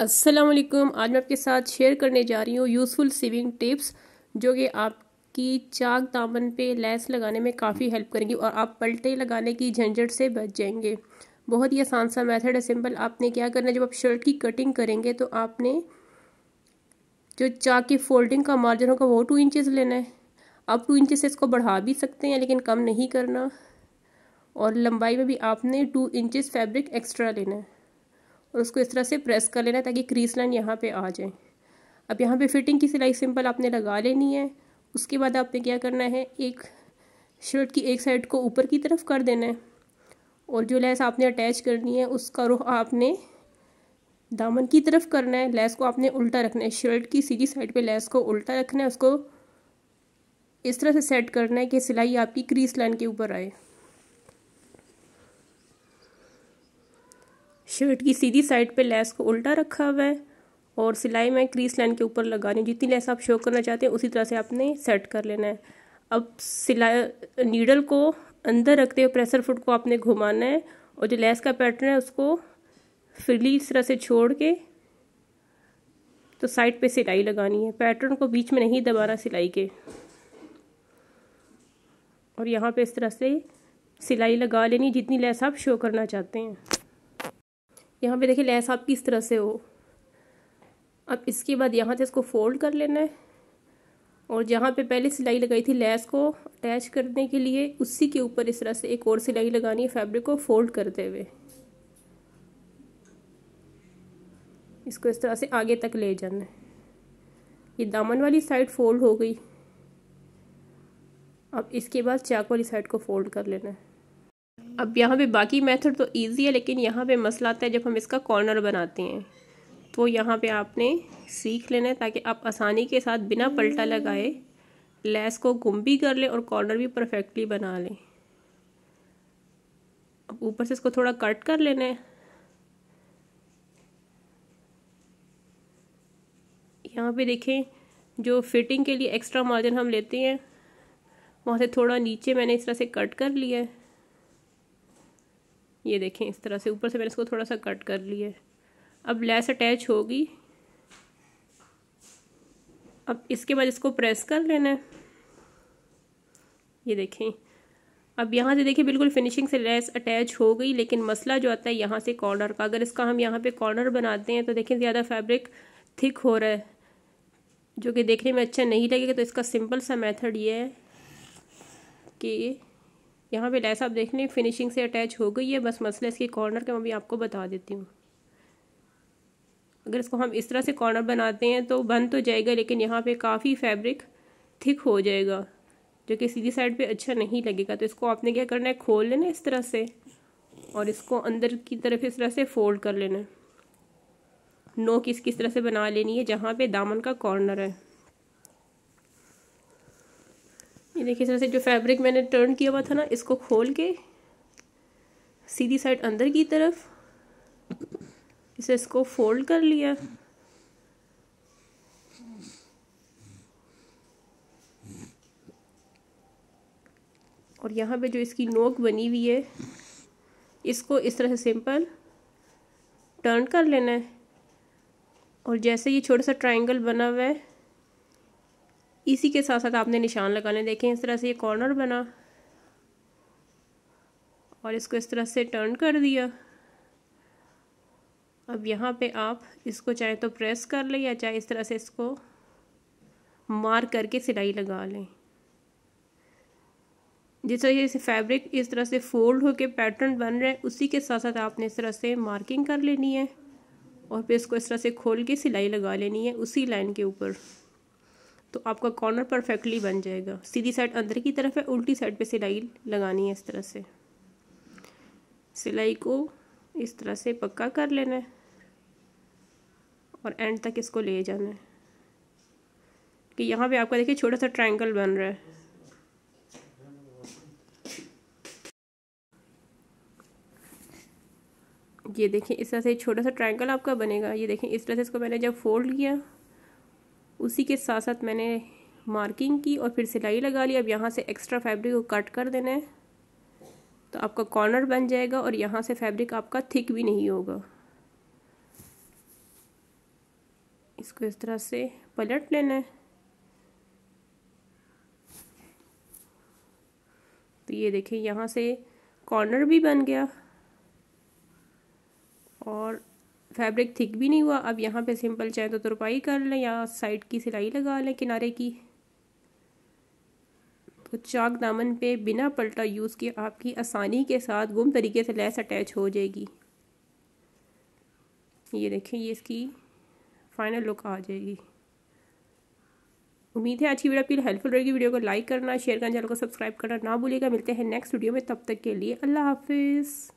अस्सलाम वालेकुम आज मैं आपके साथ शेयर करने जा रही हूँ यूज़फुल सीविंग टिप्स जो कि आपकी चाक दामन पे लेस लगाने में काफ़ी हेल्प करेंगी और आप पलटे लगाने की झंझट से बच जाएंगे बहुत ही आसान सा मेथड है सिंपल आपने क्या करना है जब आप शर्ट की कटिंग करेंगे तो आपने जो चाक की फोल्डिंग का मार्जिन होगा वो टू इंचज़ लेना है आप टू इंचज़ से इसको बढ़ा भी सकते हैं लेकिन कम नहीं करना और लंबाई में भी आपने टू इंचज़ फैब्रिक एक्स्ट्रा लेना है और उसको इस तरह से प्रेस कर लेना ताकि क्रीस लाइन यहाँ पे आ जाए अब यहाँ पे फिटिंग की सिलाई सिंपल आपने लगा लेनी है उसके बाद आपने क्या करना है एक शर्ट की एक साइड को ऊपर की तरफ कर देना है और जो लैस आपने अटैच करनी है उसका रुख आपने दामन की तरफ करना है लैस को आपने उल्टा रखना है शर्ट की सीधी साइड पे लैस को उल्टा रखना है उसको इस तरह से सेट करना है कि सिलाई आपकी क्रीस लाइन के ऊपर आए शर्ट की सीधी साइड पे लेस को उल्टा रखा हुआ है और सिलाई मैं क्रीस लाइन के ऊपर लगा रही हूँ जितनी लेस आप शो करना चाहते हैं उसी तरह से आपने सेट कर लेना है अब सिलाई नीडल को अंदर रखते हुए प्रेशर फुट को आपने घुमाना है और जो लेस का पैटर्न है उसको फ्रीली इस तरह से छोड़ के तो साइड पे सिलाई लगानी है पैटर्न को बीच में नहीं दबाना सिलाई के और यहाँ पे इस तरह से सिलाई लगा लेनी जितनी लेस आप शो करना चाहते हैं यहाँ पे देखिए लेस आप किस तरह से हो अब इसके बाद यहाँ से इसको फोल्ड कर लेना है और जहाँ पे पहले सिलाई लगाई थी लेस को अटैच करने के लिए उसी के ऊपर इस तरह से एक और सिलाई लगानी है फैब्रिक को फोल्ड करते हुए इसको इस तरह से आगे तक ले जाना है ये दामन वाली साइड फोल्ड हो गई अब इसके बाद चाक वाली साइड को फोल्ड कर लेना है अब यहाँ पे बाकी मेथड तो इजी है लेकिन यहाँ पे मसला आता है जब हम इसका कॉर्नर बनाते हैं तो यहाँ पे आपने सीख लेना है ताकि आप आसानी के साथ बिना पलटा लगाए लेस को गुम भी कर लें और कॉर्नर भी परफेक्टली बना लें अब ऊपर से इसको थोड़ा कट कर लेना है यहाँ पे देखें जो फिटिंग के लिए एक्स्ट्रा मार्जिन हम लेते हैं वहाँ से थोड़ा नीचे मैंने इस तरह से कट कर लिया है ये देखें इस तरह से ऊपर से मैंने इसको थोड़ा सा कट कर लिया है अब लेस अटैच होगी अब इसके बाद इसको प्रेस कर लेना है ये देखें अब यहाँ से देखिए बिल्कुल फिनिशिंग से लेस अटैच हो गई लेकिन मसला जो आता है यहाँ से कॉर्नर का अगर इसका हम यहाँ पे कॉर्नर बनाते हैं तो देखें ज़्यादा फैब्रिक थिक हो रहा है जो कि देखने में अच्छा नहीं लगेगा तो इसका सिंपल सा मेथड ये है कि यहाँ पे लैस आप देख लें फिनिशिंग से अटैच हो गई है बस मसला इसके कॉर्नर का मैं भी आपको बता देती हूँ अगर इसको हम इस तरह से कॉर्नर बनाते हैं तो बन तो जाएगा लेकिन यहाँ पे काफ़ी फैब्रिक थिक हो जाएगा जो कि सीधी साइड पे अच्छा नहीं लगेगा तो इसको आपने क्या करना है खोल लेना इस तरह से और इसको अंदर की तरफ इस तरह से फोल्ड कर लेना नोक इस किस तरह से बना लेनी है जहाँ पे दामन का कॉर्नर है ये देखिए इस तरह से जो फैब्रिक मैंने टर्न किया हुआ था ना इसको खोल के सीधी साइड अंदर की तरफ इसे इसको फोल्ड कर लिया और यहाँ पे जो इसकी नोक बनी हुई है इसको इस तरह से सिंपल टर्न कर लेना है और जैसे ये छोटा सा ट्रायंगल बना हुआ है इसी के साथ साथ आपने निशान लगाने देखें इस तरह से ये कॉर्नर बना और इसको इस तरह से टर्न कर दिया अब यहाँ पे आप इसको चाहे तो प्रेस कर लें या चाहे इस तरह से इसको मार करके सिलाई लगा लें जिस तरह से फैब्रिक इस तरह से फोल्ड होके पैटर्न बन रहा है उसी के साथ साथ आपने इस तरह से मार्किंग कर लेनी है और फिर इसको इस तरह से खोल के सिलाई लगा लेनी है उसी लाइन के ऊपर तो आपका कॉर्नर परफेक्टली बन जाएगा सीधी साइड अंदर की तरफ है उल्टी साइड पे सिलाई लगानी है इस तरह से सिलाई को इस तरह से पक्का कर लेना है और एंड तक इसको ले जाना है कि यहाँ पे आपका देखिए छोटा सा ट्रायंगल बन रहा है ये देखें इस तरह से छोटा सा ट्रायंगल आपका बनेगा ये देखें इस तरह से इसको मैंने जब फोल्ड किया उसी के साथ साथ मैंने मार्किंग की और फिर सिलाई लगा ली अब यहाँ से एक्स्ट्रा फैब्रिक को कट कर देना है तो आपका कॉर्नर बन जाएगा और यहाँ से फैब्रिक आपका थिक भी नहीं होगा इसको इस तरह से पलट लेना है तो ये देखिए यहाँ से कॉर्नर भी बन गया और फैब्रिक थिक भी नहीं हुआ अब यहाँ पे सिंपल चाहे तो तुरपाई कर लें या साइड की सिलाई लगा लें किनारे की तो चाक दामन पे बिना पलटा यूज़ किए आपकी आसानी के साथ गुम तरीके से लेस अटैच हो जाएगी ये देखें ये इसकी फाइनल लुक आ जाएगी उम्मीद है आज की वीडियो आपकी हेल्पफुल रहेगी वीडियो को लाइक करना शेयर करना चैनल को सब्सक्राइब करना ना भूलिएगा मिलते हैं नेक्स्ट वीडियो में तब तक के लिए अल्लाह हाफिज़